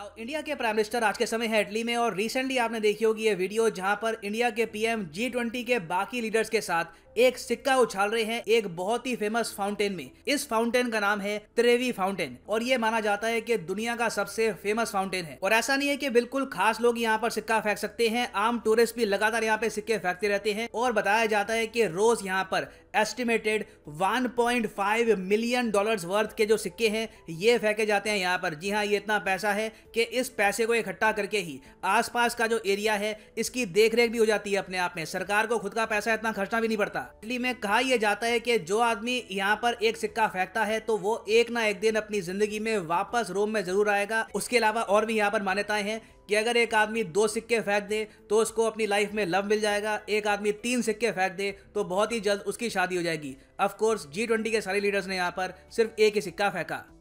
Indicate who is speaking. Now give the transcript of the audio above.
Speaker 1: now India के prime minister आज के समय है इटली में और रिसेंटली आपने देखी होगी ये वीडियो जहां पर इंडिया के पीएम जी ट्वेंटी के बाकी लीडर्स के साथ एक सिक्का उछाल रहे हैं एक बहुत ही फेमस फाउंटेन में इस फाउंटेन का नाम है त्रेवी फाउंटेन और ये माना जाता है कि दुनिया का सबसे फेमस फाउंटेन है और ऐसा नहीं है कि बिल्कुल खास लोग यहाँ पर सिक्का फेंक सकते हैं आम टूरिस्ट भी लगातार यहाँ पे सिक्के फेंकते रहते हैं और बताया जाता है कि रोज यहाँ पर एस्टिमेटेड 1.5 मिलियन डॉलर्स वर्थ के जो सिक्के हैं ये फेंके जाते हैं यहाँ पर जी हाँ ये इतना पैसा है कि इस पैसे को इकट्ठा करके ही आसपास का जो एरिया है इसकी देखरेख भी हो जाती है अपने आप में सरकार को खुद का पैसा इतना खर्चना भी नहीं पड़ता इटली में कहा यह जाता है कि जो आदमी यहाँ पर एक सिक्का फेंकता है तो वो एक ना एक दिन अपनी जिंदगी में वापस रोम में जरूर आएगा उसके अलावा और भी यहाँ पर मान्यताएं हैं कि अगर एक आदमी दो सिक्के फेंक दे तो उसको अपनी लाइफ में लव मिल जाएगा एक आदमी तीन सिक्के फेंक दे तो बहुत ही जल्द उसकी शादी हो जाएगी अफकोर्स जी ट्वेंटी के सारे लीडर्स ने यहाँ पर सिर्फ एक ही सिक्का फेंका